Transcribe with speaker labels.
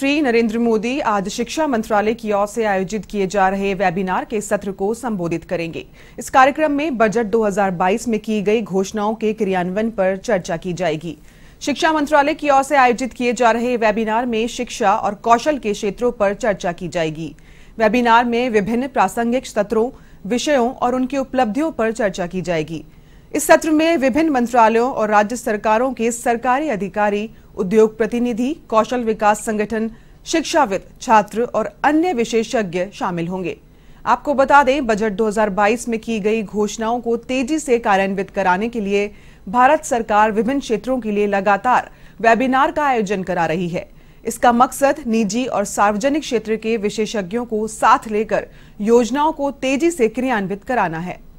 Speaker 1: श्री नरेंद्र मोदी आज शिक्षा मंत्रालय की ओर से आयोजित किए जा रहे वेबिनार के सत्र को संबोधित करेंगे इस कार्यक्रम में बजट 2022 में की गई घोषणाओं के क्रियान्वयन पर चर्चा की जाएगी शिक्षा मंत्रालय की ओर से आयोजित किए जा रहे वेबिनार में शिक्षा और कौशल के क्षेत्रों पर चर्चा की जाएगी वेबिनार में विभिन्न प्रासंगिक सत्रों विषयों और उनकी उपलब्धियों पर चर्चा की जाएगी इस सत्र में विभिन्न मंत्रालयों और राज्य सरकारों के सरकारी अधिकारी उद्योग प्रतिनिधि कौशल विकास संगठन शिक्षाविद छात्र और अन्य विशेषज्ञ शामिल होंगे आपको बता दें बजट 2022 में की गई घोषणाओं को तेजी से कार्यान्वित कराने के लिए भारत सरकार विभिन्न क्षेत्रों के लिए लगातार वेबिनार का आयोजन करा रही है इसका मकसद निजी और सार्वजनिक क्षेत्र के विशेषज्ञों को साथ लेकर योजनाओं को तेजी से क्रियान्वित कराना है